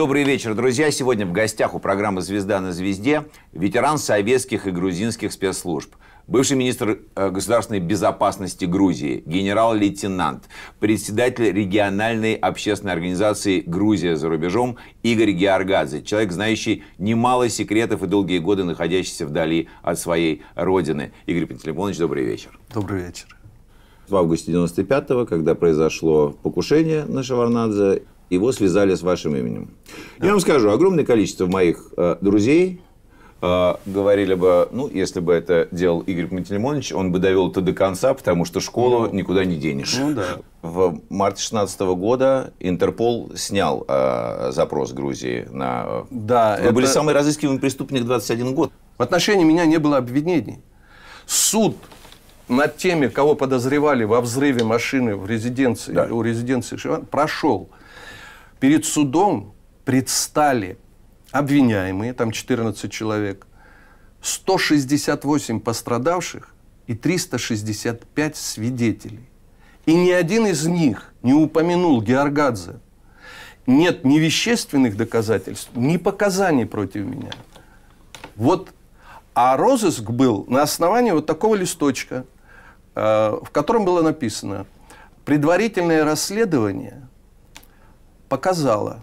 Добрый вечер, друзья. Сегодня в гостях у программы «Звезда на звезде» ветеран советских и грузинских спецслужб, бывший министр э, государственной безопасности Грузии, генерал-лейтенант, председатель региональной общественной организации «Грузия за рубежом» Игорь Георгадзе, человек, знающий немало секретов и долгие годы находящийся вдали от своей родины. Игорь Пантелеймонович, добрый вечер. Добрый вечер. В августе 95-го, когда произошло покушение на Шаварнадзе его связали с вашим именем. Да. Я вам скажу, огромное количество моих э, друзей э, говорили бы, ну, если бы это делал Игорь Пантелеймонович, он бы довел это до конца, потому что школу ну, никуда не денешь. Ну, да. В марте 2016 года Интерпол снял э, запрос Грузии на... Э, да, Вы это... были самый разыскиваемый преступник 21 год. В отношении меня не было обвинений. Суд над теми, кого подозревали во взрыве машины в резиденции, да. у резиденции Шиван, прошел. Перед судом предстали обвиняемые, там 14 человек, 168 пострадавших и 365 свидетелей. И ни один из них не упомянул Георгадзе. Нет ни вещественных доказательств, ни показаний против меня. Вот. А розыск был на основании вот такого листочка, э, в котором было написано «Предварительное расследование – показала,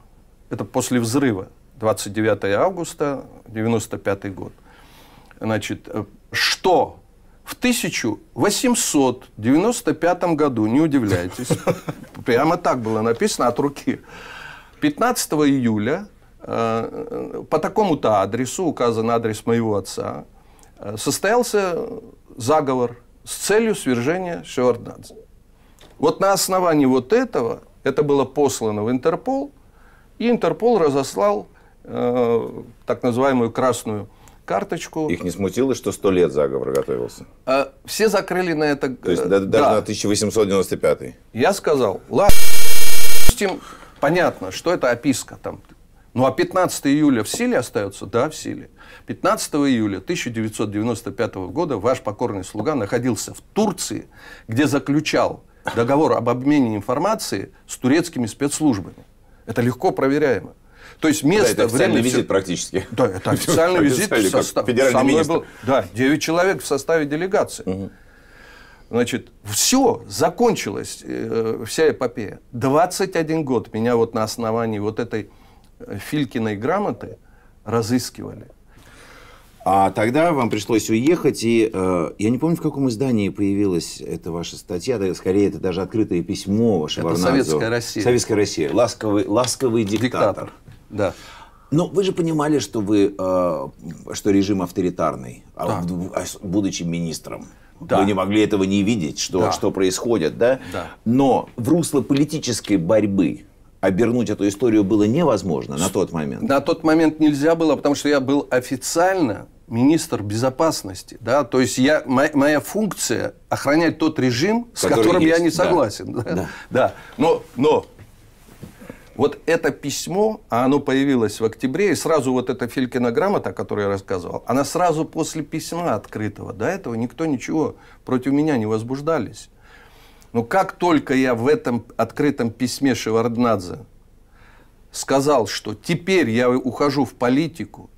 это после взрыва, 29 августа 1995 год, значит, э, что в 1895 году, не удивляйтесь, прямо так было написано от руки, 15 июля э, э, по такому-то адресу, указан адрес моего отца, состоялся заговор с целью свержения Шеварднадзе. Вот на основании вот этого это было послано в Интерпол, и Интерпол разослал э, так называемую красную карточку. Их не смутило, что сто лет заговор готовился? А, все закрыли на это... То есть, э, даже да. на 1895 Я сказал, ладно, допустим, понятно, что это описка там. Ну, а 15 июля в силе остается? Да, в силе. 15 июля 1995 года ваш покорный слуга находился в Турции, где заключал договор об обмене информации с турецкими спецслужбами. Это легко проверяемо. То есть место... Да, это официальный время, визит все... практически. Да, это официальный визит. В состав... Федеральный Со министр. был, да, 9 человек в составе делегации. Угу. Значит, все, закончилась э, вся эпопея. 21 год меня вот на основании вот этой э, Филькиной грамоты разыскивали. А тогда вам пришлось уехать, и э, я не помню, в каком издании появилась эта ваша статья, да, скорее это даже открытое письмо Шеварнадзе. Это «Советская Россия». «Советская Россия», «Ласковый, ласковый диктатор». диктатор. Да. Но ну, вы же понимали, что, вы, э, что режим авторитарный, а да. а, будучи министром. Да. Вы не могли этого не видеть, что, да. что происходит, да? да? Но в русло политической борьбы обернуть эту историю было невозможно на тот момент? На тот момент нельзя было, потому что я был официально министр безопасности, да, то есть я, моя, моя функция охранять тот режим, с которым есть. я не согласен, да. Да. да, да, но, но вот это письмо, а оно появилось в октябре, и сразу вот эта Филькина грамота, о которой я рассказывал, она сразу после письма открытого, до этого никто ничего против меня не возбуждались. Но как только я в этом открытом письме Шеварднадзе сказал, что теперь я ухожу в политику,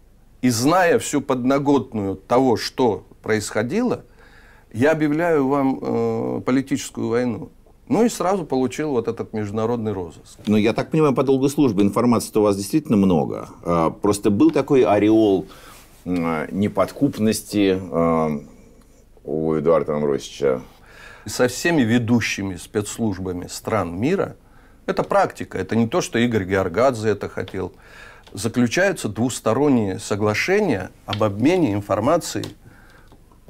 и зная всю подноготную того, что происходило, я объявляю вам э, политическую войну. Ну и сразу получил вот этот международный розыск. Ну, я так понимаю, по долгу службы информации-то у вас действительно много. А, просто был такой ореол а, неподкупности а, у Эдуарда Амросича со всеми ведущими спецслужбами стран мира, это практика, это не то, что Игорь Георгадзе это хотел, заключаются двусторонние соглашения об обмене информацией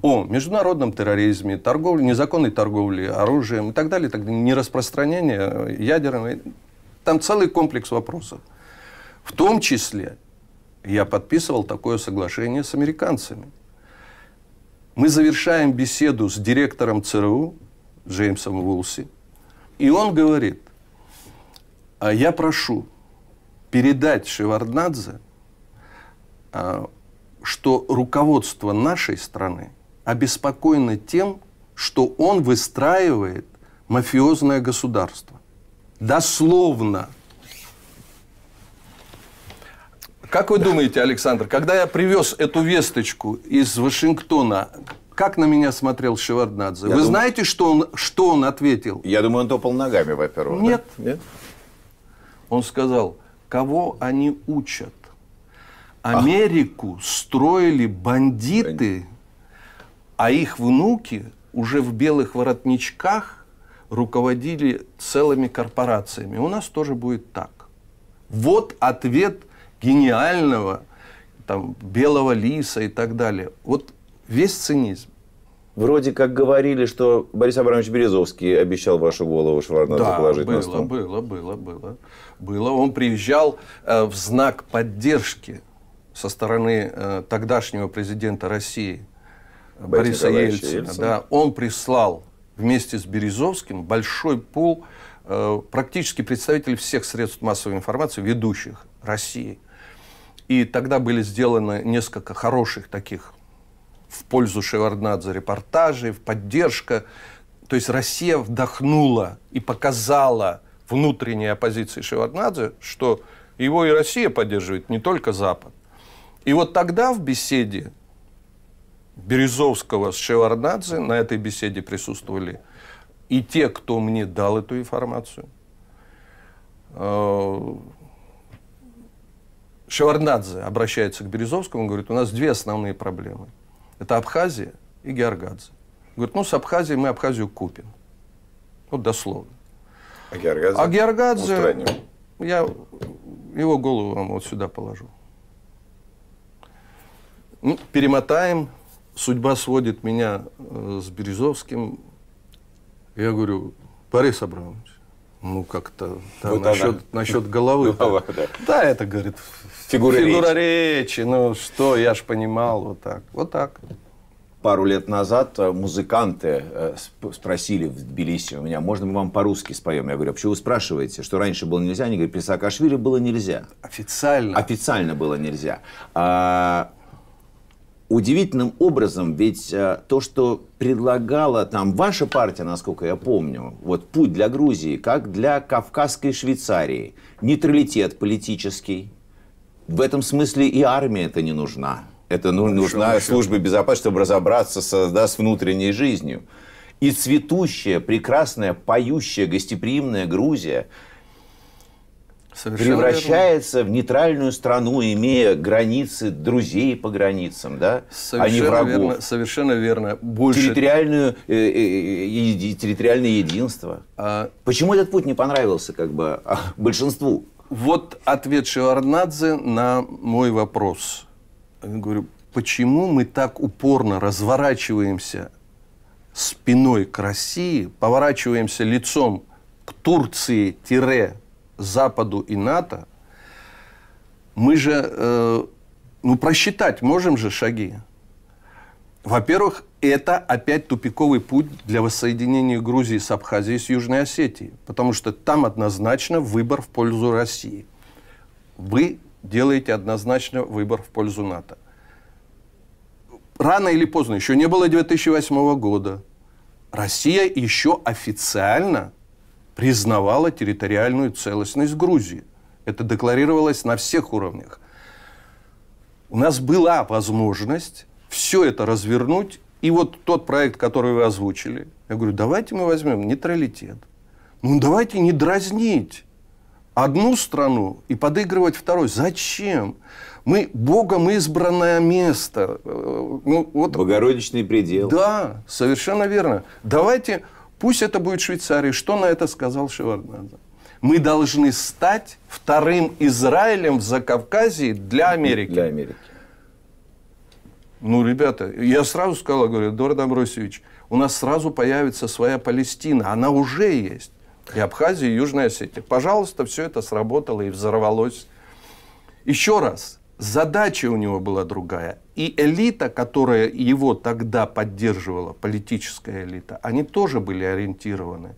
о международном терроризме, торговле, незаконной торговле оружием и так далее, так далее нераспространение ядерного. Там целый комплекс вопросов. В том числе я подписывал такое соглашение с американцами. Мы завершаем беседу с директором ЦРУ Джеймсом Уилси. И он говорит, "А я прошу передать Шеварднадзе, а, что руководство нашей страны обеспокоено тем, что он выстраивает мафиозное государство. Дословно. Как вы да. думаете, Александр, когда я привез эту весточку из Вашингтона как на меня смотрел Шеварднадзе? Я Вы думаю... знаете, что он, что он ответил? Я думаю, он топал ногами, во-первых. Нет. Да? Нет. Он сказал, кого они учат? Америку Ах. строили бандиты, а их внуки уже в белых воротничках руководили целыми корпорациями. У нас тоже будет так. Вот ответ гениального там, белого лиса и так далее. Вот весь цинизм. Вроде как говорили, что Борис Абрамович Березовский обещал вашу голову Шварназу да, положить было, на стол. было, было, было. Было. Он приезжал э, в знак поддержки со стороны э, тогдашнего президента России Борис Бориса Ельцина. Ельцина. Да, он прислал вместе с Березовским большой пул э, практически представителей всех средств массовой информации, ведущих России. И тогда были сделаны несколько хороших таких в пользу Шеварднадзе репортажи, в поддержка. То есть Россия вдохнула и показала внутренней оппозиции Шеварднадзе, что его и Россия поддерживает, не только Запад. И вот тогда в беседе Березовского с Шеварднадзе, на этой беседе присутствовали и те, кто мне дал эту информацию. Э, Шеварднадзе обращается к Березовскому и говорит, у нас две основные проблемы – это Абхазия и Георгадзе. Говорит, ну, с Абхазией мы Абхазию купим. Вот дословно. А Георгадзе? А Георгадзе... Я его голову вам вот сюда положу. Ну, перемотаем. Судьба сводит меня э, с Березовским. Я говорю, Борис Абрамович, ну как-то да, вот насчет, насчет головы. Голова, да. да, это, говорит, Фигура, Фигура речи. речи. Ну что, я ж понимал, вот так. Вот так. Пару лет назад э, музыканты э, спросили в Тбилиси у меня, можно мы вам по-русски споем? Я говорю, а почему вы спрашиваете, что раньше было нельзя? Они говорят, при Саакашвили было нельзя. Официально. Официально было нельзя. А, удивительным образом, ведь а, то, что предлагала там ваша партия, насколько я помню, вот путь для Грузии, как для Кавказской Швейцарии, нейтралитет политический, в этом смысле и армия это не нужна. Это ну, нужна еще, служба безопасности, чтобы разобраться с, да, с внутренней жизнью. И цветущая, прекрасная, поющая, гостеприимная Грузия Совершенно превращается верно. в нейтральную страну, имея границы друзей по границам, да, совершенно а не врагов. Верно, совершенно верно. Больше... Территориальную, э, э, э, еди, территориальное единство. А... Почему этот путь не понравился как бы большинству? Вот ответ Шеварднадзе на мой вопрос. Я говорю, почему мы так упорно разворачиваемся спиной к России, поворачиваемся лицом к Турции-Западу тире, и НАТО, мы же, э, ну, просчитать можем же шаги. Во-первых, это опять тупиковый путь для воссоединения Грузии с Абхазией, с Южной Осетией, потому что там однозначно выбор в пользу России. Вы делаете однозначно выбор в пользу НАТО. Рано или поздно, еще не было 2008 года, Россия еще официально признавала территориальную целостность Грузии. Это декларировалось на всех уровнях. У нас была возможность все это развернуть. И вот тот проект, который вы озвучили, я говорю, давайте мы возьмем нейтралитет. Ну, давайте не дразнить одну страну и подыгрывать второй. Зачем? Мы Богом избранное место. Э, ну, вот... Богородичный предел. Да, совершенно верно. Давайте, пусть это будет Швейцария. Что на это сказал Шеварднадзе? Мы должны стать вторым Израилем в Закавказье для Америки. Для Америки. Ну, ребята, я сразу сказал, говорю, Эдуард Амбросевич, у нас сразу появится своя Палестина, она уже есть. И Абхазия, и Южная Осетия. Пожалуйста, все это сработало и взорвалось. Еще раз, задача у него была другая. И элита, которая его тогда поддерживала, политическая элита, они тоже были ориентированы.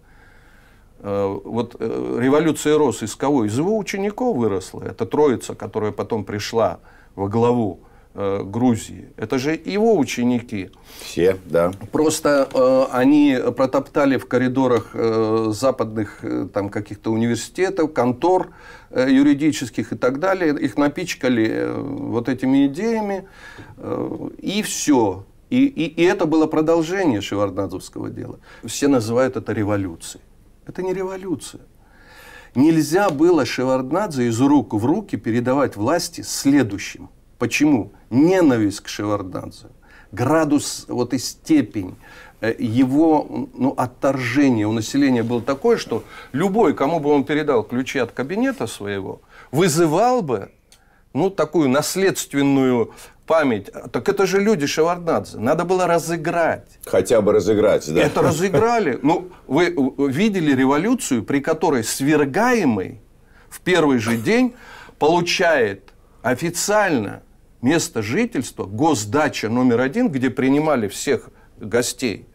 Э, вот э, революция рос из кого? Из его учеников выросла. Это троица, которая потом пришла во главу Э, Грузии. Это же его ученики. Все, да. Просто э, они протоптали в коридорах э, западных э, там каких-то университетов, контор э, юридических и так далее. Их напичкали э, вот этими идеями. Э, и все. И, и, и это было продолжение шеварднадзовского дела. Все называют это революцией. Это не революция. Нельзя было Шеварднадзе из рук в руки передавать власти следующим – Почему? Ненависть к Шеварднадзе, градус, вот и степень э, его ну, отторжение у населения было такое, что любой, кому бы он передал ключи от кабинета своего, вызывал бы ну, такую наследственную память. Так это же люди Шеварднадзе. Надо было разыграть. Хотя бы разыграть, да. Это разыграли. Ну, вы видели революцию, при которой свергаемый в первый же день получает официально место жительства, госдача номер один, где принимали всех гостей,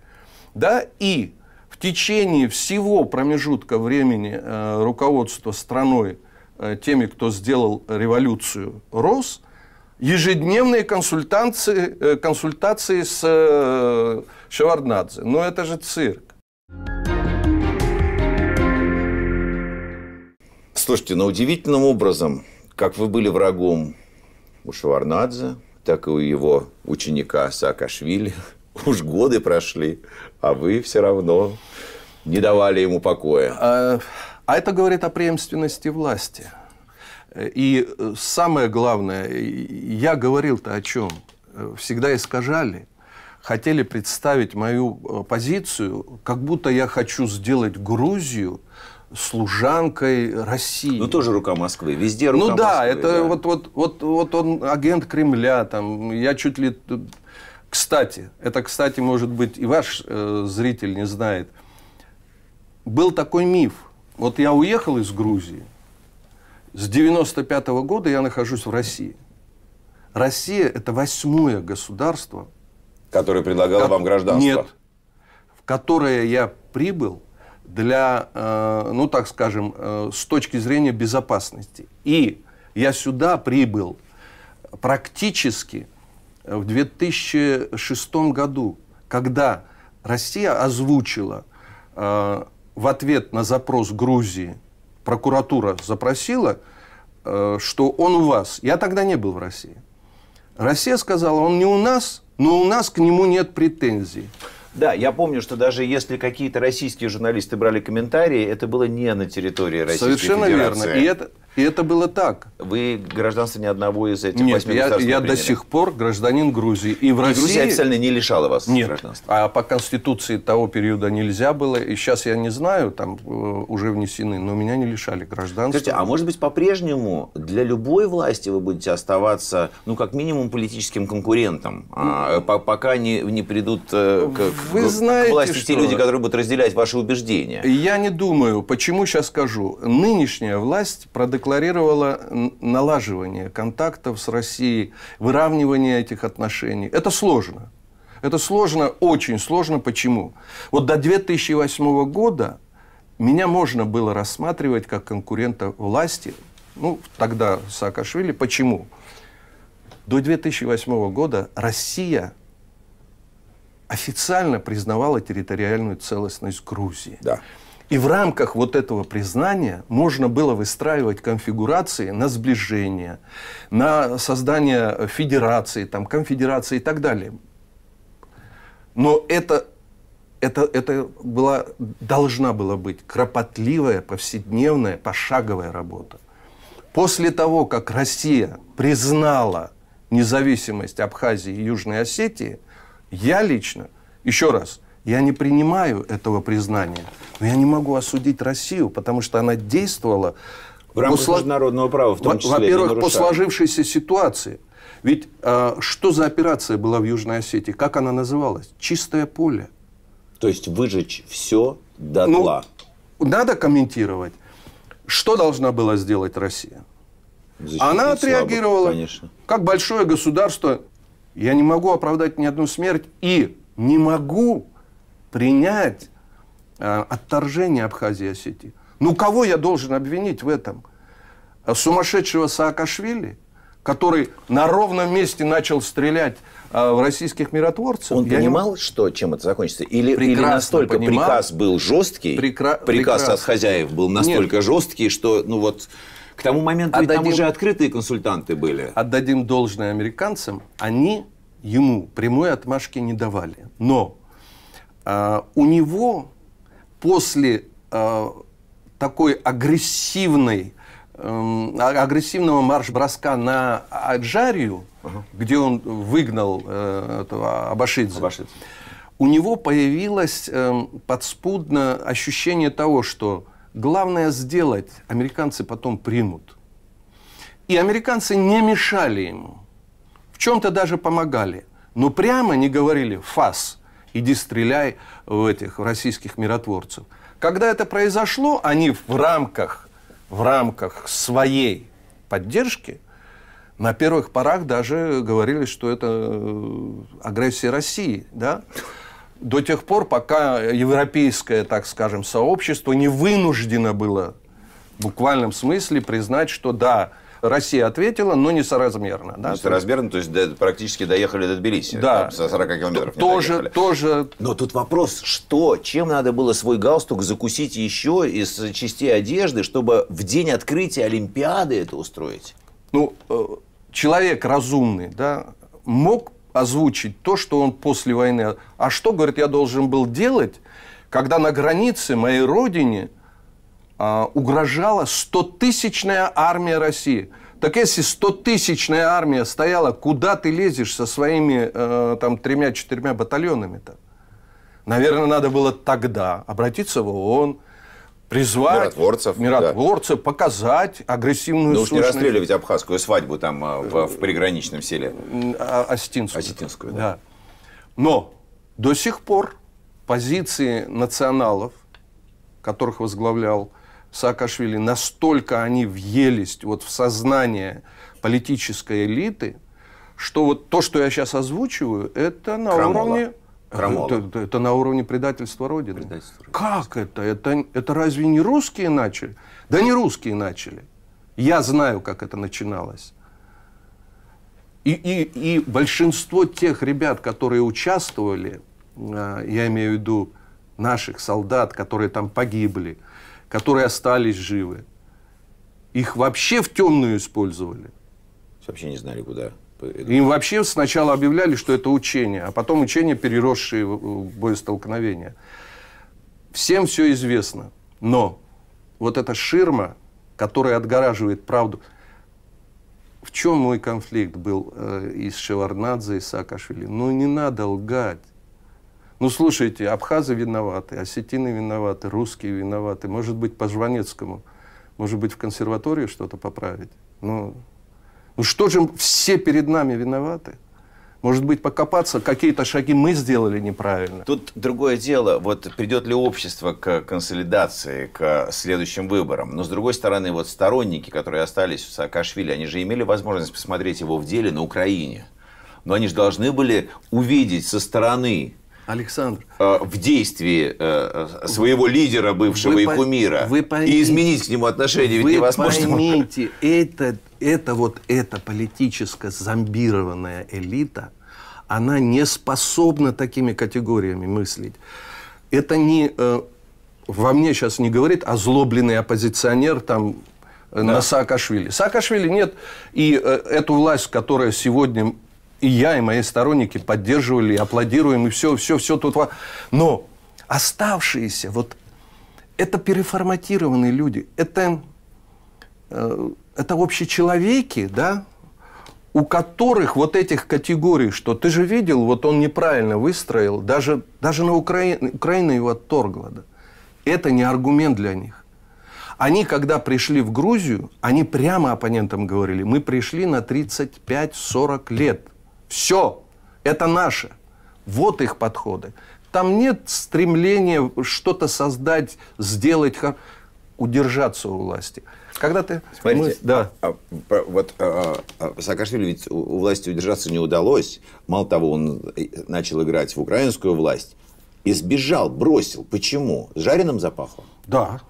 да, и в течение всего промежутка времени э, руководства страной э, теми, кто сделал революцию, рос, ежедневные консультации, э, консультации с э, Шеварднадзе. Но это же цирк. Слушайте, но удивительным образом, как вы были врагом у Шварнадзе, так и у его ученика Саакашвили. Уж годы прошли, а вы все равно не давали ему покоя. А, а это говорит о преемственности власти. И самое главное, я говорил-то о чем? Всегда искажали. Хотели представить мою позицию, как будто я хочу сделать Грузию – служанкой России. Ну, тоже рука Москвы. Везде рука ну, Москвы. Ну, да, это да. Вот, вот, вот, вот он агент Кремля. Там, я чуть ли... Кстати, это, кстати, может быть, и ваш э, зритель не знает. Был такой миф. Вот я уехал из Грузии. С 95 -го года я нахожусь в России. Россия – это восьмое государство. Которое предлагало ко- вам гражданство. Нет. В которое я прибыл для, э, ну так скажем, э, с точки зрения безопасности. И я сюда прибыл практически в 2006 году, когда Россия озвучила э, в ответ на запрос Грузии, прокуратура запросила, что он у вас. Я тогда не был в России. Россия сказала, он не у нас, но у нас к нему нет претензий. Да, я помню, что даже если какие-то российские журналисты брали комментарии, это было не на территории Российской Совершенно Федерации. верно. И это, и это было так. Вы гражданство ни одного из этих Нет, я, я до сих пор гражданин Грузии. И в и России... Грузия официально не лишала вас Нет. гражданства? А по конституции того периода нельзя было. И сейчас я не знаю, там э, уже внесены, но меня не лишали гражданства. Скажите, а может быть по-прежнему для любой власти вы будете оставаться, ну, как минимум, политическим конкурентом, а, ну, пока не, не придут э, к, вы к, знаете, к власти что... те люди, которые будут разделять ваши убеждения? Я не думаю. Почему сейчас скажу? Нынешняя власть продекламировала декларировала налаживание контактов с Россией, выравнивание этих отношений. Это сложно. Это сложно, очень сложно. Почему? Вот до 2008 года меня можно было рассматривать как конкурента власти, ну, тогда Саакашвили. Почему? До 2008 года Россия официально признавала территориальную целостность Грузии. Да. И в рамках вот этого признания можно было выстраивать конфигурации на сближение, на создание федерации, там, конфедерации и так далее. Но это, это, это была, должна была быть кропотливая, повседневная, пошаговая работа. После того, как Россия признала независимость Абхазии и Южной Осетии, я лично, еще раз – я не принимаю этого признания, но я не могу осудить Россию, потому что она действовала в рамках сло... международного права, в том числе. Во-первых, по сложившейся ситуации. Ведь э, что за операция была в Южной Осетии? Как она называлась? Чистое поле. То есть выжечь все до ну, тла. Надо комментировать. Что должна была сделать Россия? Защитить она отреагировала слабых, конечно. как большое государство. Я не могу оправдать ни одну смерть и не могу принять э, отторжение Абхазии и Осетии. Ну, кого я должен обвинить в этом? Э, сумасшедшего Саакашвили, который на ровном месте начал стрелять э, в российских миротворцев. Он я понимал, не... что чем это закончится? Или, или настолько понимал. приказ был жесткий, Прекра... приказ Прекрасно. от хозяев был настолько Нет. жесткий, что, ну вот... К тому моменту отдадим, там уже открытые консультанты были. Отдадим должное американцам, они ему прямой отмашки не давали. Но а, у него после а, такой агрессивной эм, а, агрессивного марш-броска на Аджарию, ага. где он выгнал э, этого Абашидзе, Абашидзе, у него появилось э, подспудно ощущение того, что главное сделать, американцы потом примут. И американцы не мешали ему, в чем-то даже помогали, но прямо не говорили «фас», иди стреляй в этих российских миротворцев. Когда это произошло, они в рамках, в рамках своей поддержки на первых порах даже говорили, что это э, агрессия России, да? До тех пор, пока европейское, так скажем, сообщество не вынуждено было в буквальном смысле признать, что да, Россия ответила, но несоразмерно. Да? Несоразмерно, то есть до, практически доехали до Тбилиси. Да. Со 40 километров Т- не тоже, доехали. Тоже. Но тут вопрос, что, чем надо было свой галстук закусить еще из частей одежды, чтобы в день открытия Олимпиады это устроить? Ну, э, человек разумный, да, мог озвучить то, что он после войны... А что, говорит, я должен был делать, когда на границе моей родине а, угрожала стотысячная армия России. Так если стотысячная армия стояла, куда ты лезешь со своими э, там тремя-четырьмя батальонами-то? Наверное, надо было тогда обратиться в ООН, призвать миротворцев, миротворцев да. показать агрессивную Да Ну, не расстреливать абхазскую свадьбу там э, в, в приграничном селе. А, Остинскую. Остинскую, да. да. Но до сих пор позиции националов, которых возглавлял Саакашвили, настолько они въелись вот в сознание политической элиты, что вот то, что я сейчас озвучиваю, это на Крамола. уровне... Крамола. Это, это на уровне предательства Родины. Предательство. Родины. Как это? это? Это разве не русские начали? Да не русские начали. Я знаю, как это начиналось. И, и, и большинство тех ребят, которые участвовали, а, я имею в виду наших солдат, которые там погибли, которые остались живы. Их вообще в темную использовали. Вообще не знали, куда. Им вообще сначала объявляли, что это учение, а потом учение переросшее в боестолкновение. Всем все известно. Но вот эта ширма, которая отгораживает правду... В чем мой конфликт был э, и с Шеварнадзе, и с Саакашвили? Ну, не надо лгать. Ну, слушайте, абхазы виноваты, осетины виноваты, русские виноваты. Может быть, по Жванецкому, может быть, в консерватории что-то поправить. Ну, ну что же все перед нами виноваты? Может быть, покопаться, какие-то шаги мы сделали неправильно. Тут другое дело, вот придет ли общество к консолидации, к следующим выборам. Но, с другой стороны, вот сторонники, которые остались в Саакашвили, они же имели возможность посмотреть его в деле на Украине. Но они же должны были увидеть со стороны Александр. Э, в действии э, э, своего лидера бывшего вы и кумира. Вы поймите, и изменить к нему отношение ведь невозможно. Вы поймите, это, это вот эта политическая зомбированная элита, она не способна такими категориями мыслить. Это не... во мне сейчас не говорит озлобленный оппозиционер, там, да. на Саакашвили. Саакашвили нет, и э, эту власть, которая сегодня и я, и мои сторонники поддерживали, аплодируем, и все, все, все тут. Но оставшиеся, вот это переформатированные люди, это, э, это общечеловеки, да, у которых вот этих категорий, что ты же видел, вот он неправильно выстроил, даже, даже на Украине Украина его отторгла. Да. Это не аргумент для них. Они, когда пришли в Грузию, они прямо оппонентам говорили, мы пришли на 35-40 лет – все. Это наше. Вот их подходы. Там нет стремления что-то создать, сделать, удержаться у власти. Когда ты... Смотрите, мы... да. А, а, вот а, а, Саакашвили ведь у, у власти удержаться не удалось. Мало того, он э, начал играть в украинскую власть. Избежал, бросил. Почему? С жареным запахло? Да.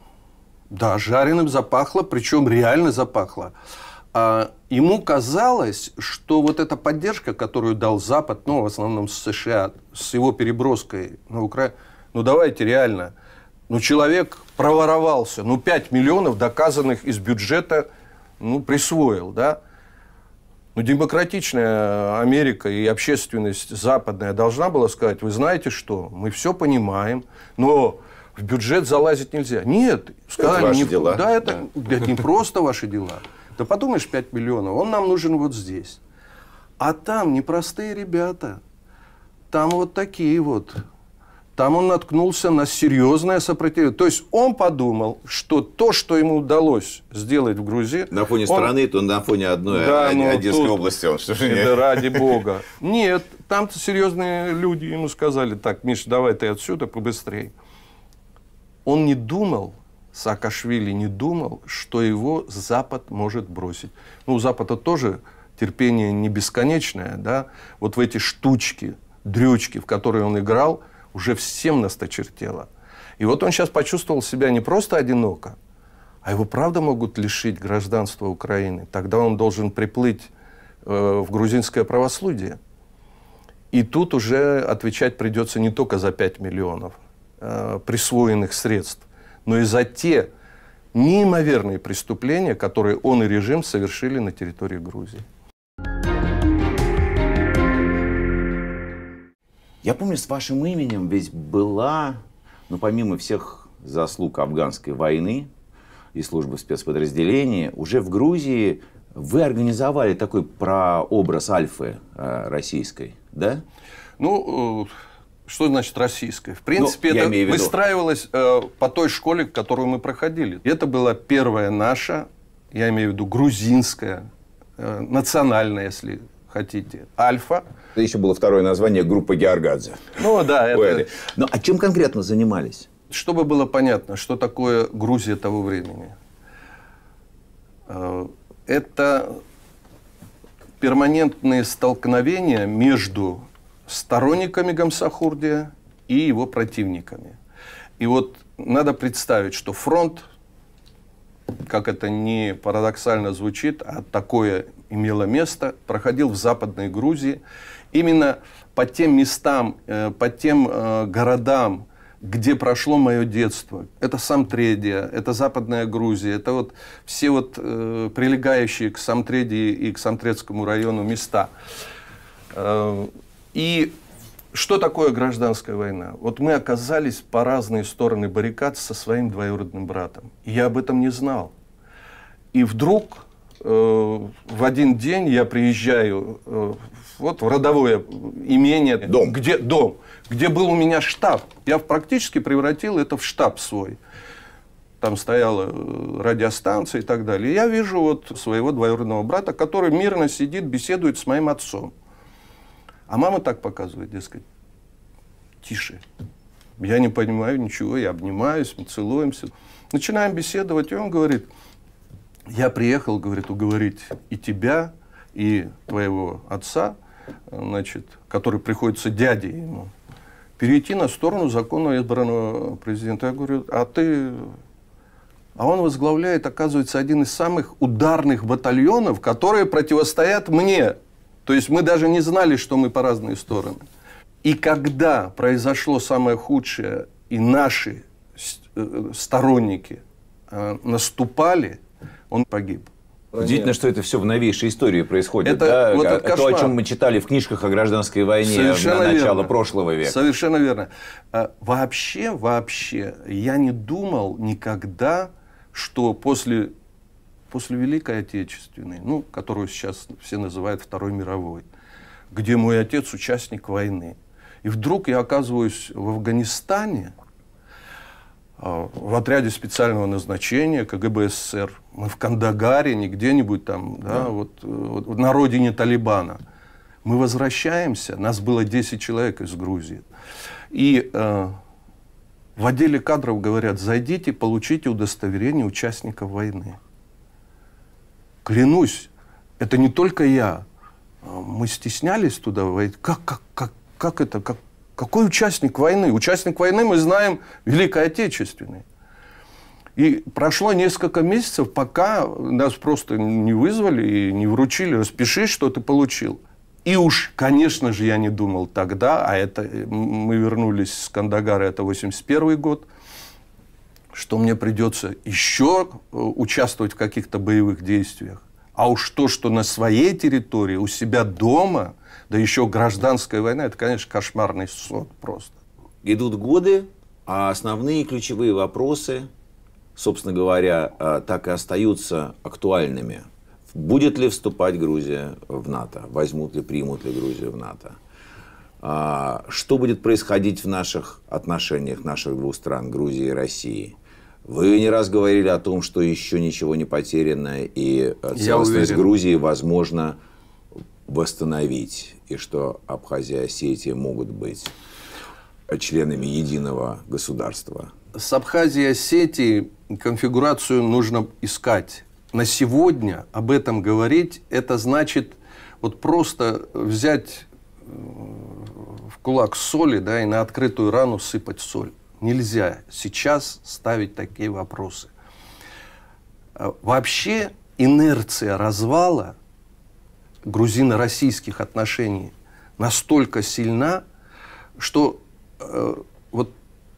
Да, жареным запахло, причем реально запахло а ему казалось, что вот эта поддержка, которую дал Запад, ну, в основном с США, с его переброской на Украину, ну, давайте реально, ну, человек проворовался, ну, 5 миллионов доказанных из бюджета, ну, присвоил, да, ну, демократичная Америка и общественность западная должна была сказать, вы знаете что, мы все понимаем, но в бюджет залазить нельзя. Нет, сказали, это ваши не, дела. Да, это, да. это не просто ваши дела. Да подумаешь, 5 миллионов, он нам нужен вот здесь. А там непростые ребята. Там вот такие вот. Там он наткнулся на серьезное сопротивление. То есть он подумал, что то, что ему удалось сделать в Грузии... На фоне он... страны, то на фоне одной да, ну, Одесской тут... области. Он, что же ради бога. Нет, там серьезные люди ему сказали, так, Миш, давай ты отсюда побыстрее. Он не думал, Саакашвили не думал, что его Запад может бросить. Ну, у Запада тоже терпение не бесконечное, да. Вот в эти штучки, дрючки, в которые он играл, уже всем насточертело. И вот он сейчас почувствовал себя не просто одиноко, а его правда могут лишить гражданства Украины. Тогда он должен приплыть э, в грузинское правосудие. И тут уже отвечать придется не только за 5 миллионов э, присвоенных средств, но и за те неимоверные преступления, которые он и режим совершили на территории Грузии. Я помню, с вашим именем ведь была, ну, помимо всех заслуг афганской войны и службы спецподразделения, уже в Грузии вы организовали такой прообраз Альфы э, российской, да? Ну, э, что значит российская? В ну, принципе, ну, это выстраивалось э, по той школе, которую мы проходили. Это была первая наша, я имею в виду грузинская, э, национальная, если хотите, альфа. Это еще было второе название группы Георгадзе. Ну да, это... Ну а чем конкретно занимались? Чтобы было понятно, что такое Грузия того времени. Э, это перманентные столкновения между сторонниками Гамсахурдия и его противниками. И вот надо представить, что фронт, как это не парадоксально звучит, а такое имело место, проходил в Западной Грузии. Именно по тем местам, э, по тем э, городам, где прошло мое детство. Это Самтредия, это Западная Грузия, это вот все вот э, прилегающие к Самтредии и к Самтредскому району места. Э, и что такое гражданская война? Вот мы оказались по разные стороны баррикад со своим двоюродным братом. И я об этом не знал. И вдруг э, в один день я приезжаю э, вот в родовое имение, дом. Где, дом, где был у меня штаб. Я практически превратил это в штаб свой. Там стояла э, радиостанция и так далее. И я вижу вот своего двоюродного брата, который мирно сидит, беседует с моим отцом. А мама так показывает, дескать, тише. Я не понимаю ничего, я обнимаюсь, мы целуемся. Начинаем беседовать, и он говорит, я приехал, говорит, уговорить и тебя, и твоего отца, значит, который приходится дяде ему, перейти на сторону закона избранного президента. Я говорю, а ты... А он возглавляет, оказывается, один из самых ударных батальонов, которые противостоят мне, то есть мы даже не знали, что мы по разные стороны. И когда произошло самое худшее, и наши э, сторонники э, наступали, он погиб. Удивительно, что это все в новейшей истории происходит. Это, да? вот это а То, о чем мы читали в книжках о гражданской войне Совершенно на начало верно. прошлого века. Совершенно верно. А вообще, вообще, я не думал никогда, что после после Великой Отечественной, ну, которую сейчас все называют Второй мировой, где мой отец участник войны. И вдруг я оказываюсь в Афганистане, а, в отряде специального назначения КГБ СССР. Мы в Кандагаре, не где-нибудь там, да, да. Вот, э, вот на родине Талибана. Мы возвращаемся, нас было 10 человек из Грузии. И э, в отделе кадров говорят, зайдите, получите удостоверение участников войны клянусь, это не только я. А, мы стеснялись туда войти. Как, как, как, как это? Как, какой участник войны? Участник войны мы знаем Великой Отечественной. И прошло несколько месяцев, пока нас просто не вызвали и не вручили. Распиши, что ты получил. И уж, конечно же, я не думал тогда, а это мы вернулись с Кандагара, это 81 год – что мне придется еще э, участвовать в каких-то боевых действиях. А уж то, что на своей территории, у себя дома, да еще гражданская война, это, конечно, кошмарный сон просто. Идут годы, а основные ключевые вопросы, собственно говоря, э, так и остаются актуальными. Будет ли вступать Грузия в НАТО? Возьмут ли, примут ли Грузию в НАТО? А, что будет происходить в наших отношениях наших двух стран, Грузии и России? Вы не раз говорили о том, что еще ничего не потеряно, и э, целостность Грузии возможно восстановить, и что Абхазия и Осетия могут быть членами единого государства. С Абхазией и Осетией конфигурацию нужно искать. На сегодня об этом говорить, это значит вот просто взять э, в кулак соли да, и на открытую рану сыпать соль. Нельзя сейчас ставить такие вопросы. А, вообще инерция развала грузино-российских отношений настолько сильна, что э, вот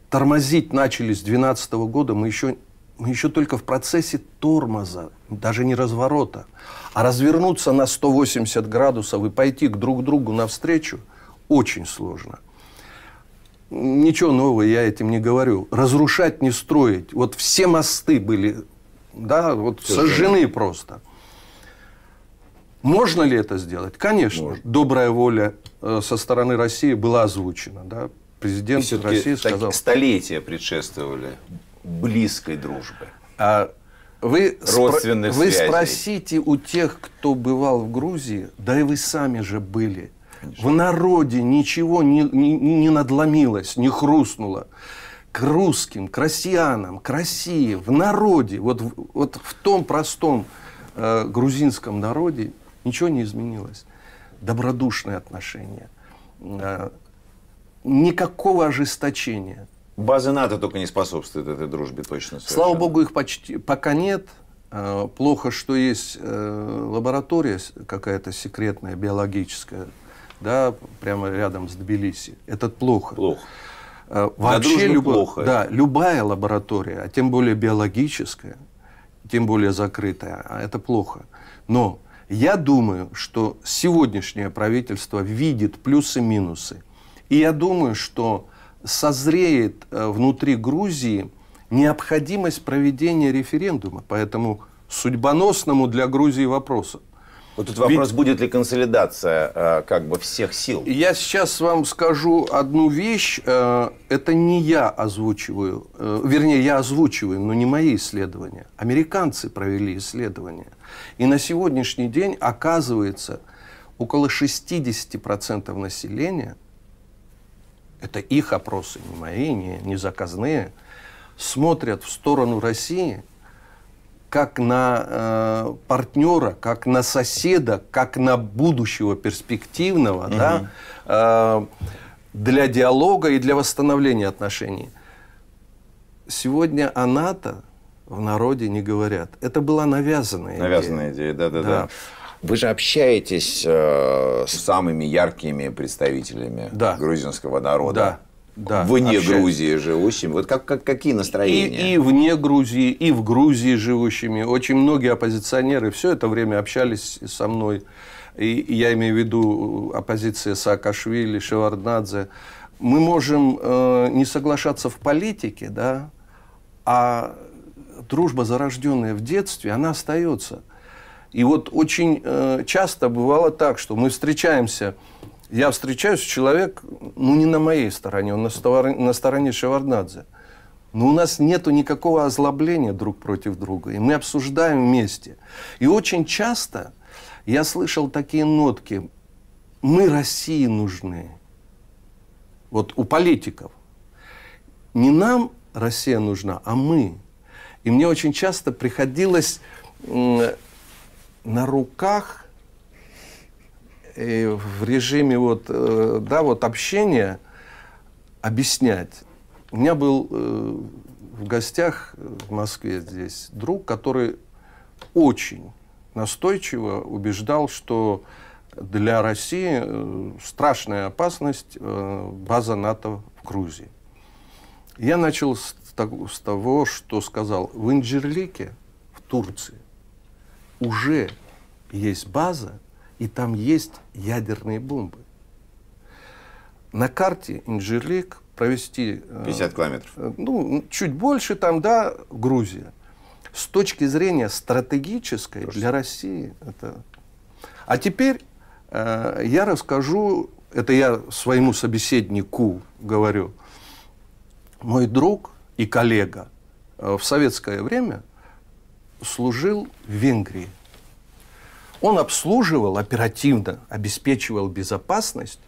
тормозить начали с 2012 года, мы еще, мы еще только в процессе тормоза, даже не разворота. А развернуться на 180 градусов и пойти друг другу навстречу очень сложно – Ничего нового я этим не говорю. Разрушать, не строить. Вот все мосты были, да, вот все сожжены же. просто. Можно ли это сделать? Конечно. Можно. Добрая воля э, со стороны России была озвучена. Да? Президент России сказал... Столетия предшествовали близкой дружбе. А вы, спро- вы спросите у тех, кто бывал в Грузии, да и вы сами же были – Конечно. В народе ничего не, не, не надломилось, не хрустнуло. К русским, к россиянам, к России, в народе, вот, вот в том простом э, грузинском народе ничего не изменилось. Добродушные отношения, э, никакого ожесточения. Базы НАТО только не способствует этой дружбе точно. Совершенно. Слава богу, их почти пока нет. Э, плохо, что есть э, лаборатория какая-то секретная, биологическая, да, прямо рядом с Тбилиси. Это плохо. Плохо. Э, вообще любо, плохо. Да, любая лаборатория, а тем более биологическая, тем более закрытая, а это плохо. Но я думаю, что сегодняшнее правительство видит плюсы-минусы. И я думаю, что созреет э, внутри Грузии необходимость проведения референдума по этому судьбоносному для Грузии вопросу. Вот тут вопрос, Ведь... будет ли консолидация э, как бы всех сил. Я сейчас вам скажу одну вещь. Э, это не я озвучиваю, э, вернее, я озвучиваю, но не мои исследования. Американцы провели исследования. И на сегодняшний день оказывается, около 60% населения, это их опросы, не мои, не, не заказные, смотрят в сторону России – как на э, партнера, как на соседа, как на будущего перспективного, угу. да, э, для диалога и для восстановления отношений. Сегодня она-то в народе не говорят. Это была навязанная, навязанная идея. Навязанная идея, да-да-да. Вы же общаетесь э, с самыми яркими представителями да. грузинского народа. Да да, вне Грузии живущими? Вот как, как, какие настроения? И, и вне Грузии, и в Грузии живущими. Очень многие оппозиционеры все это время общались со мной. И, и я имею в виду э, оппозиция Саакашвили, Шеварднадзе. Мы можем э, не соглашаться в политике, да, а дружба, зарожденная в детстве, она остается. И вот очень э, часто бывало так, что мы встречаемся я встречаюсь, человек, ну, не на моей стороне, он на, стороне, на стороне Шеварднадзе. Но у нас нет никакого озлобления друг против друга, и мы обсуждаем вместе. И очень часто я слышал такие нотки. Мы России нужны. Вот у политиков. Не нам Россия нужна, а мы. И мне очень часто приходилось на руках и в режиме вот, э, да, вот общения объяснять. У меня был э, в гостях в Москве здесь друг, который очень настойчиво убеждал, что для России э, страшная опасность база НАТО в Грузии. Я начал с того, что сказал, в Инджирлике, в Турции, уже есть база, и там есть ядерные бомбы. На карте Инжирлик провести... 50 э, километров. Э, ну, чуть больше там, да, Грузия. С точки зрения стратегической Тоже. для России это... А теперь э, я расскажу, это я своему собеседнику говорю, мой друг и коллега э, в советское время служил в Венгрии. Он обслуживал оперативно, обеспечивал безопасность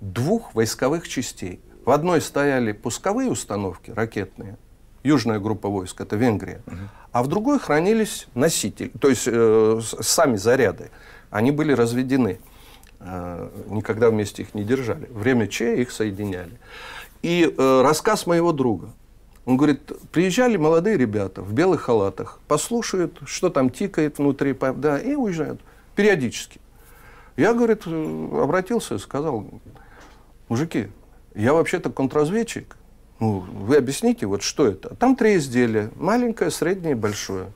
двух войсковых частей. В одной стояли пусковые установки ракетные, южная группа войск, это Венгрия, угу. а в другой хранились носители, то есть э, сами заряды. Они были разведены, э, никогда вместе их не держали. Время Че их соединяли. И э, рассказ моего друга. Он говорит, приезжали молодые ребята в белых халатах, послушают, что там тикает внутри, да, и уезжают периодически. Я, говорит, обратился и сказал, мужики, я вообще-то контрразведчик. Ну, вы объясните, вот что это? Там три изделия. Маленькое, среднее большое.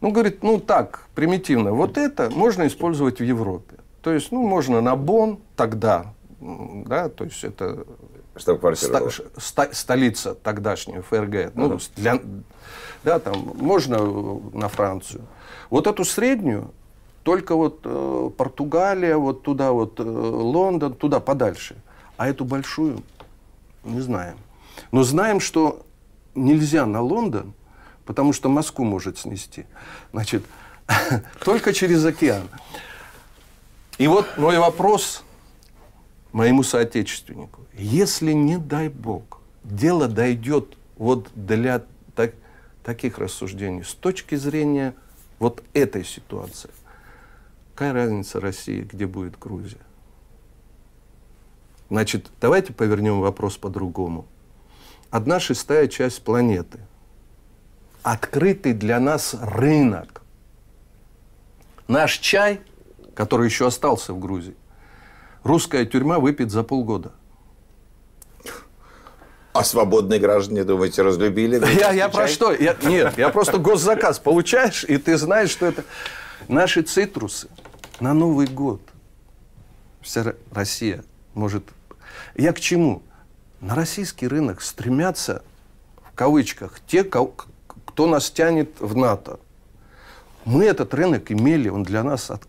Ну, говорит, ну так, примитивно. Вот это можно использовать в Европе. То есть, ну, можно на Бон тогда, да, то есть это ста- ста- столица тогдашнего ФРГ. Ну, uh для, да, там можно на Францию. Вот эту среднюю только вот э, Португалия, вот туда вот э, Лондон, туда подальше. А эту большую не знаем. Но знаем, что нельзя на Лондон, потому что Москву может снести. Значит, только через океан. И вот мой вопрос моему соотечественнику. Если, не дай бог, дело дойдет вот для так, таких рассуждений с точки зрения вот этой ситуации – Какая разница России, где будет Грузия? Значит, давайте повернем вопрос по-другому. Одна шестая часть планеты. Открытый для нас рынок. Наш чай, который еще остался в Грузии, русская тюрьма выпьет за полгода. А свободные граждане, думаете, разлюбили? Я, я про что? Я, нет, я просто госзаказ получаешь, и ты знаешь, что это... Наши цитрусы на Новый год. Вся Россия может... Я к чему? На российский рынок стремятся, в кавычках, те, кто нас тянет в НАТО. Мы этот рынок имели, он для нас от...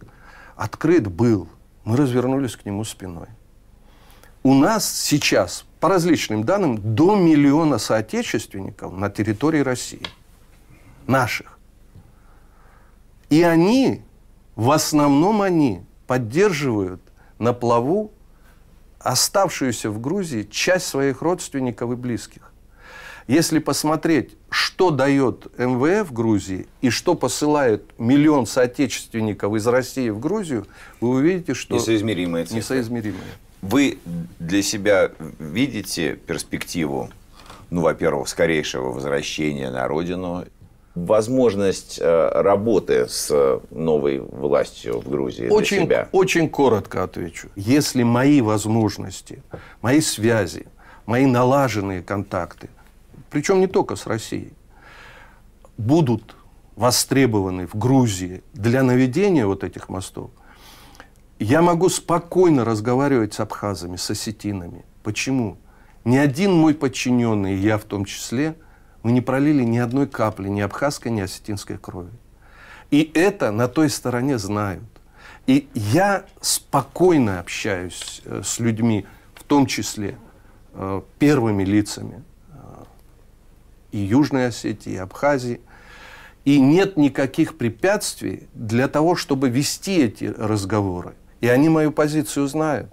открыт был. Мы развернулись к нему спиной. У нас сейчас, по различным данным, до миллиона соотечественников на территории России. Наших. И они, в основном они, поддерживают на плаву оставшуюся в Грузии часть своих родственников и близких. Если посмотреть, что дает МВФ Грузии и что посылает миллион соотечественников из России в Грузию, вы увидите, что... Несоизмеримые цифры. Несоизмеримые. Вы для себя видите перспективу, ну, во-первых, скорейшего возвращения на родину возможность э, работы с э, новой властью в Грузии очень, для себя? Очень коротко отвечу. Если мои возможности, мои связи, мои налаженные контакты, причем не только с Россией, будут востребованы в Грузии для наведения вот этих мостов, я могу спокойно разговаривать с абхазами, с осетинами. Почему? Ни один мой подчиненный, я в том числе, мы не пролили ни одной капли ни абхазской, ни осетинской крови. И это на той стороне знают. И я спокойно общаюсь э, с людьми, в том числе э, первыми лицами э, и Южной Осетии, и Абхазии. И нет никаких препятствий для того, чтобы вести эти разговоры. И они мою позицию знают.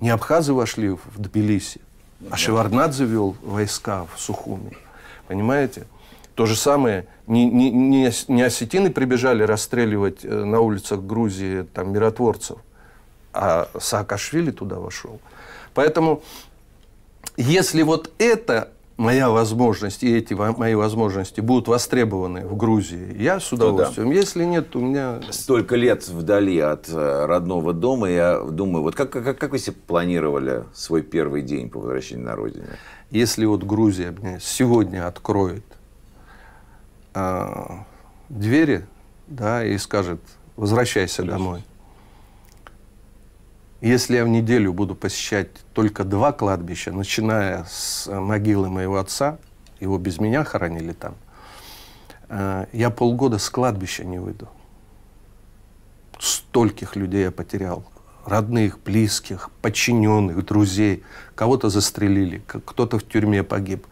Не абхазы вошли в Тбилиси, а Шеварднадзе вел войска в Сухуми. Понимаете? То же самое, не, не, не осетины прибежали расстреливать э, на улицах Грузии там, миротворцев, а Саакашвили туда вошел. Поэтому, если вот это моя возможность и эти мои возможности будут востребованы в Грузии, я с ну удовольствием. да. Если нет, у меня... Столько лет вдали от э, родного дома, я думаю, вот как, как, как вы себе планировали свой первый день по возвращению на родину? Если вот Грузия мне сегодня откроет э, двери, да, и скажет, возвращайся Плюс. домой, если я в неделю буду посещать только два кладбища, начиная с э, могилы моего отца, его без меня хоронили там, э, я полгода с кладбища не выйду. Стольких людей я потерял. Родных, близких, подчиненных, друзей. Кого-то застрелили, кто-то в тюрьме погиб,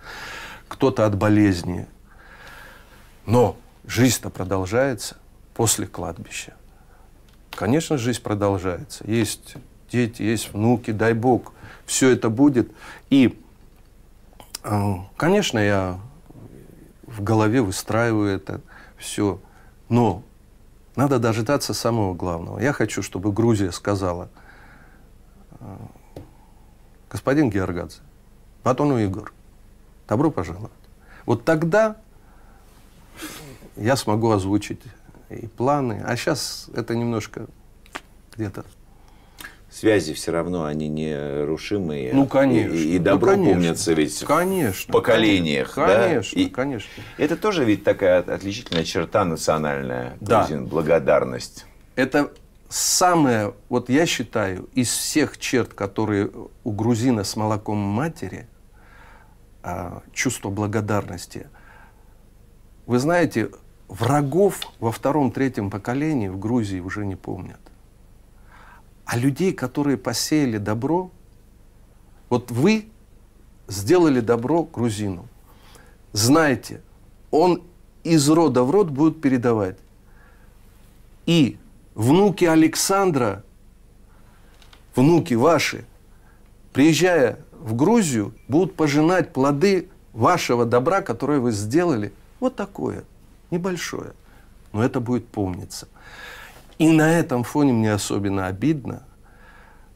кто-то от болезни. Но жизнь-то продолжается после кладбища. Конечно, жизнь продолжается. Есть дети, есть внуки, дай бог, все это будет. И, э, конечно, я в голове выстраиваю это все, но надо дожидаться самого главного. Я хочу, чтобы Грузия сказала, э, господин Георгадзе, Батону Игорь, добро пожаловать. Вот тогда я смогу озвучить и планы, а сейчас это немножко где-то связи все равно они нерушимые. Ну, ну конечно. И, и добро ну, помнится ведь конечно, в поколениях. Конечно, да? и Это тоже ведь такая отличительная черта национальная, да. Грузин, ну, благодарность. Это самое, вот я считаю, из всех черт, которые у грузина с молоком матери, а, чувство благодарности. Вы знаете, врагов во втором-третьем поколении в Грузии уже не помнят. А людей, которые посеяли добро, вот вы сделали добро грузину. Знаете, он из рода в род будет передавать. И внуки Александра, внуки ваши, приезжая в Грузию, будут пожинать плоды вашего добра, которое вы сделали. Вот такое, небольшое. Но это будет помниться. И на этом фоне мне особенно обидно,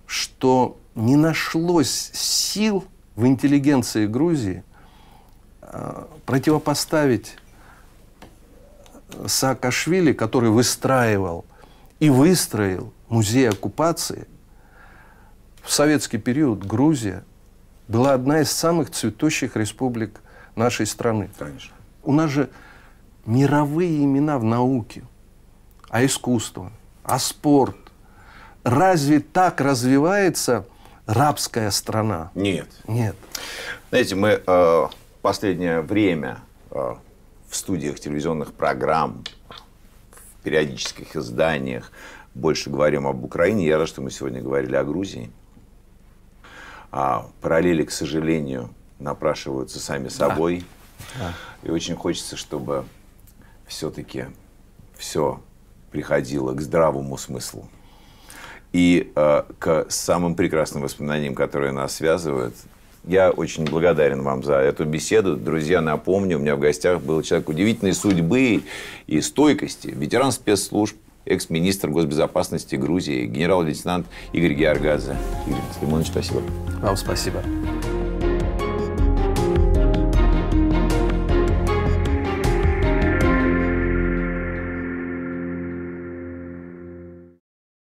что не нашлось сил в интеллигенции Грузии а, противопоставить э, Саакашвили, который выстраивал и выстроил музей оккупации, в советский период Грузия была одна из самых цветущих республик нашей страны. Конечно. У нас же мировые имена в науке – а искусство, а спорт. Разве так развивается рабская страна? Нет. Нет. Знаете, мы э, последнее время э, в студиях телевизионных программ, в периодических изданиях больше говорим об Украине. Я рад, что мы сегодня говорили о Грузии. А параллели, к сожалению, напрашиваются сами собой. Да. И очень хочется, чтобы все-таки все приходила к здравому смыслу. И э, к самым прекрасным воспоминаниям, которые нас связывают, я очень благодарен вам за эту беседу. Друзья, напомню, у меня в гостях был человек удивительной судьбы и стойкости, ветеран спецслужб, экс-министр госбезопасности Грузии, генерал-лейтенант Игорь Георгадзе. Игорь Климонович, спасибо. Вам спасибо.